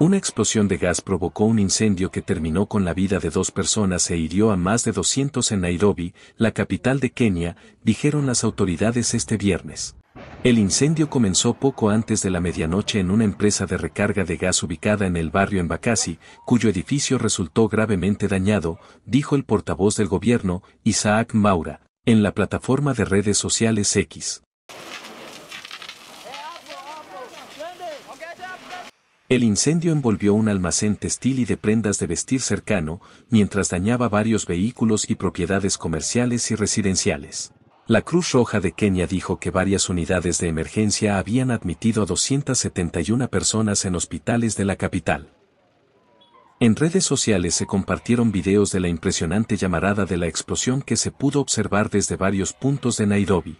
Una explosión de gas provocó un incendio que terminó con la vida de dos personas e hirió a más de 200 en Nairobi, la capital de Kenia, dijeron las autoridades este viernes. El incendio comenzó poco antes de la medianoche en una empresa de recarga de gas ubicada en el barrio en Embakasi, cuyo edificio resultó gravemente dañado, dijo el portavoz del gobierno, Isaac Maura, en la plataforma de redes sociales X. El incendio envolvió un almacén textil y de prendas de vestir cercano, mientras dañaba varios vehículos y propiedades comerciales y residenciales. La Cruz Roja de Kenia dijo que varias unidades de emergencia habían admitido a 271 personas en hospitales de la capital. En redes sociales se compartieron videos de la impresionante llamarada de la explosión que se pudo observar desde varios puntos de Nairobi.